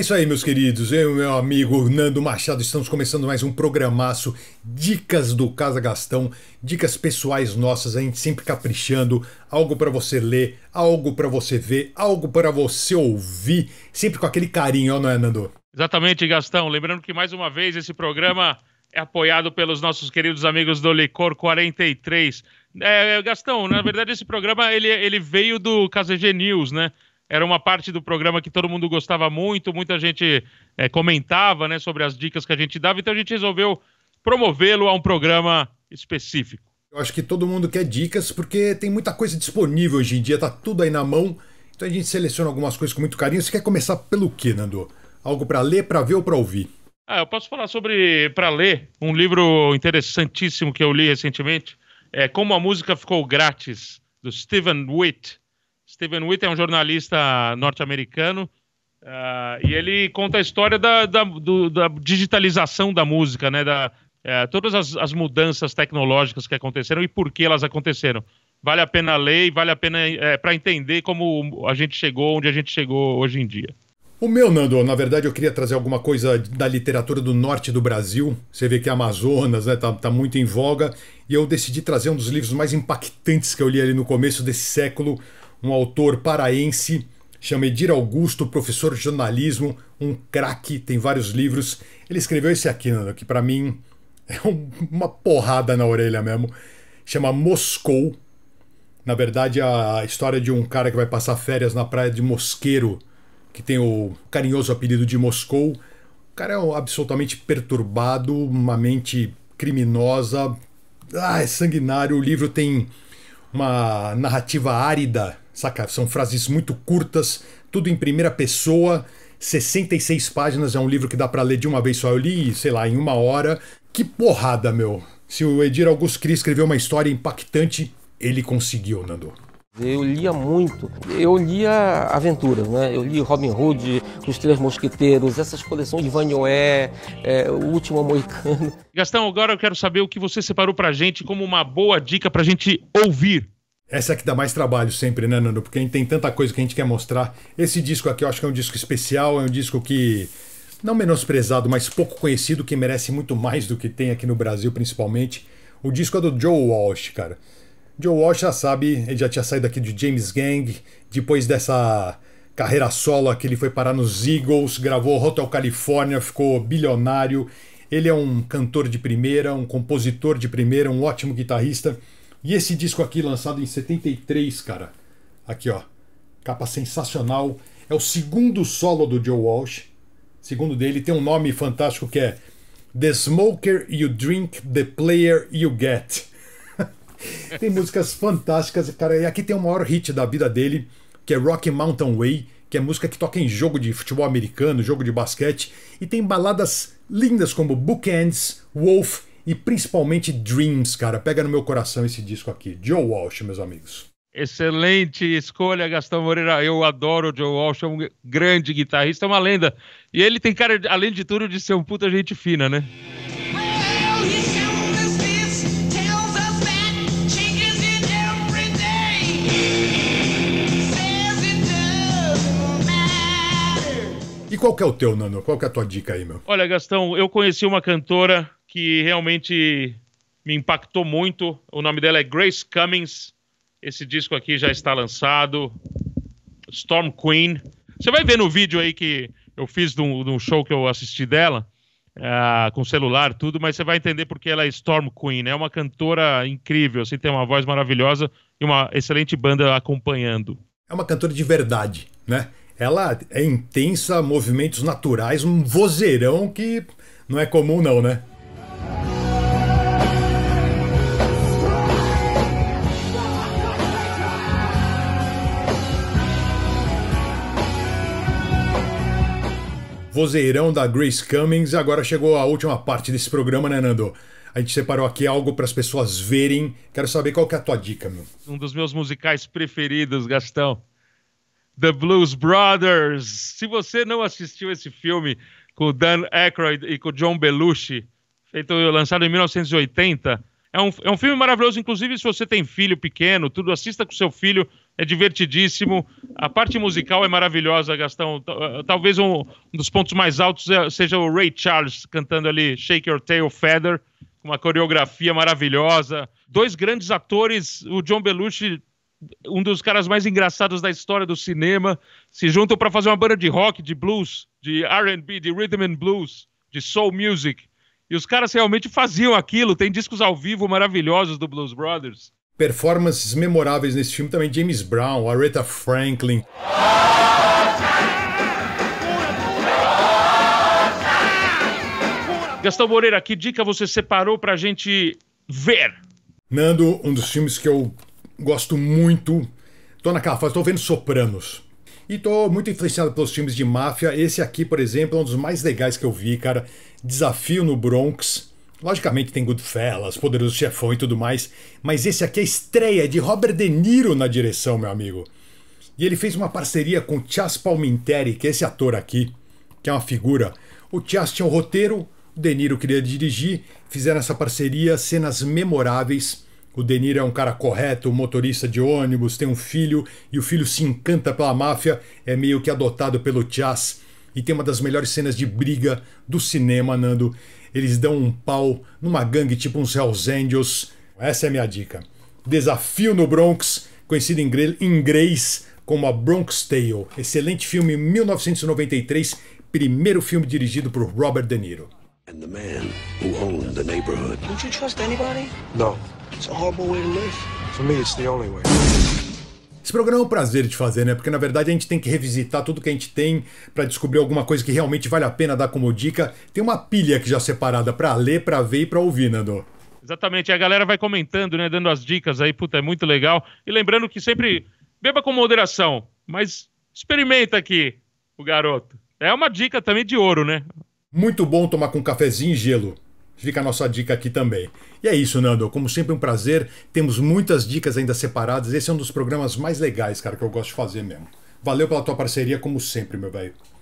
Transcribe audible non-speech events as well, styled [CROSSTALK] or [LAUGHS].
É isso aí, meus queridos. Eu e meu amigo Nando Machado estamos começando mais um programaço Dicas do Casa Gastão, dicas pessoais nossas, a gente sempre caprichando, algo para você ler, algo para você ver, algo para você ouvir, sempre com aquele carinho, ó, não é, Nando? Exatamente, Gastão. Lembrando que mais uma vez esse programa é apoiado pelos nossos queridos amigos do Licor 43. É, Gastão, na verdade esse programa ele, ele veio do Casa G News, né? era uma parte do programa que todo mundo gostava muito, muita gente é, comentava né, sobre as dicas que a gente dava, então a gente resolveu promovê-lo a um programa específico. Eu acho que todo mundo quer dicas porque tem muita coisa disponível hoje em dia, tá tudo aí na mão. Então a gente seleciona algumas coisas com muito carinho. Você quer começar pelo que, Nando? Algo para ler, para ver ou para ouvir? Ah, eu posso falar sobre para ler um livro interessantíssimo que eu li recentemente, é Como a música ficou grátis do Steven Witt. Steven Witt é um jornalista norte-americano uh, e ele conta a história da, da, do, da digitalização da música, né? Da, uh, todas as, as, mudanças tecnológicas que aconteceram e por que elas aconteceram. Vale a pena ler e vale a pena é, para entender como a gente chegou onde a gente chegou hoje em dia. O meu, Nando, na verdade eu queria trazer alguma coisa da literatura do norte do Brasil. Você vê que Amazonas está né, tá, tá muito em voga. E eu decidi trazer um dos livros mais impactantes que eu li ali no começo desse século, um autor paraense, chama Edir Augusto, professor de jornalismo, um craque, tem vários livros. Ele escreveu esse aqui, Nando, que para mim é uma porrada na orelha mesmo. Chama Moscou. Na verdade, a história de um cara que vai passar férias na praia de Mosqueiro, que tem o carinhoso apelido de Moscou. O cara é absolutamente perturbado, uma mente criminosa. Ah, é sanguinário. O livro tem uma narrativa árida Saca? São frases muito curtas, tudo em primeira pessoa. 66 páginas é um livro que dá para ler de uma vez só. Eu li, sei lá, em uma hora. Que porrada, meu! Se o Edir Augusto queria escrever uma história impactante, ele conseguiu, Nando. Eu lia muito. Eu lia aventuras, né? Eu li Robin Hood, Os Três Mosqueteiros, essas coleções de Vanhoé, é, O Último Moicano. Gastão, agora eu quero saber o que você separou pra gente como uma boa dica pra gente ouvir essa é que dá mais trabalho sempre, né, Nando? Porque a gente tem tanta coisa que a gente quer mostrar. Esse disco aqui eu acho que é um disco especial, é um disco que. Não menosprezado, mas pouco conhecido, que merece muito mais do que tem aqui no Brasil, principalmente. O disco é do Joe Walsh, cara. Joe Walsh já sabe, ele já tinha saído aqui de James Gang, depois dessa carreira solo aqui, ele foi parar nos Eagles, gravou Hotel California, ficou bilionário. Ele é um cantor de primeira, um compositor de primeira, um ótimo guitarrista. E esse disco aqui, lançado em 73, cara. Aqui, ó. Capa sensacional. É o segundo solo do Joe Walsh. Segundo dele, tem um nome fantástico que é The Smoker You Drink, The Player You Get. [LAUGHS] tem músicas fantásticas, cara. E aqui tem o maior hit da vida dele, que é Rocky Mountain Way, que é música que toca em jogo de futebol americano, jogo de basquete. E tem baladas lindas como Bookends, Wolf e principalmente Dreams, cara. Pega no meu coração esse disco aqui. Joe Walsh, meus amigos. Excelente escolha, Gastão Moreira. Eu adoro o Joe Walsh, é um grande guitarrista, é uma lenda. E ele tem cara, além de tudo, de ser um puta gente fina, né? E qual que é o teu, Nano? Qual que é a tua dica aí, meu? Olha, Gastão, eu conheci uma cantora que realmente me impactou muito. O nome dela é Grace Cummings. Esse disco aqui já está lançado. Storm Queen. Você vai ver no vídeo aí que eu fiz de um, de um show que eu assisti dela, uh, com celular, tudo, mas você vai entender porque ela é Storm Queen. É uma cantora incrível, assim, tem uma voz maravilhosa e uma excelente banda acompanhando. É uma cantora de verdade, né? Ela é intensa, movimentos naturais, um vozeirão que não é comum, não, né? vozeirão da Grace Cummings. Agora chegou a última parte desse programa, né, Nando? A gente separou aqui algo para as pessoas verem. Quero saber qual que é a tua dica, meu. Um dos meus musicais preferidos, Gastão. The Blues Brothers. Se você não assistiu esse filme com o Dan Aykroyd e com o John Belushi, feito lançado em 1980, é um, é um filme maravilhoso. Inclusive, se você tem filho pequeno, tudo, assista com seu filho é divertidíssimo. A parte musical é maravilhosa, Gastão. Eh, talvez um, dos pontos mais altos eh, seja o Ray Charles cantando ali Shake Your Tail Feather, uma coreografia maravilhosa. Dois grandes atores, o John Belushi, um dos caras mais engraçados da história do cinema, se juntam para fazer uma banda de rock, de blues, de R&B, de rhythm and blues, de soul music. E os caras realmente faziam aquilo. Tem discos ao vivo maravilhosos do Blues Brothers performances memoráveis nesse filme também James Brown, Aretha Franklin. Gastão Moreira, que dica você separou pra gente ver? Nando, um dos filmes que eu gosto muito. Tô naquela fase, tô vendo Sopranos. E tô muito influenciado pelos filmes de máfia. Esse aqui, por exemplo, é um dos mais legais que eu vi, cara. Desafio no Bronx Logicamente tem Goodfellas, Poderoso Chefão e tudo mais, mas esse aqui é a estreia de Robert De Niro na direção, meu amigo. E ele fez uma parceria com Chas Palminteri, que é esse ator aqui, que é uma figura. O Chas tinha o um roteiro, o De Niro queria dirigir, fizeram essa parceria, cenas memoráveis. O De Niro é um cara correto, motorista de ônibus, tem um filho, e o filho se encanta pela máfia, é meio que adotado pelo Chas, e tem uma das melhores cenas de briga do cinema, Nando eles dão um pau numa gangue tipo uns Hells Angels. Essa é a minha dica. Desafio no Bronx, conhecido em inglês como A Bronx Tale. Excelente filme, 1993, primeiro filme dirigido por Robert De Niro. And the man who owned the neighborhood. Would you trust anybody? No. It's a horrible way to live. For me, it's the only way. Esse programa é um prazer de fazer, né? Porque na verdade a gente tem que revisitar tudo que a gente tem para descobrir alguma coisa que realmente vale a pena dar como dica. Tem uma pilha aqui já separada para ler, para ver e para ouvir, Nando. Né, Exatamente. A galera vai comentando, né? Dando as dicas aí, puta, é muito legal. E lembrando que sempre beba com moderação, mas experimenta aqui o garoto. É uma dica também de ouro, né? Muito bom tomar com um cafezinho e gelo. Fica a nossa dica aqui também. E é isso, Nando. Como sempre, um prazer. Temos muitas dicas ainda separadas. Esse é um dos programas mais legais, cara, que eu gosto de fazer mesmo. Valeu pela tua parceria, como sempre, meu velho.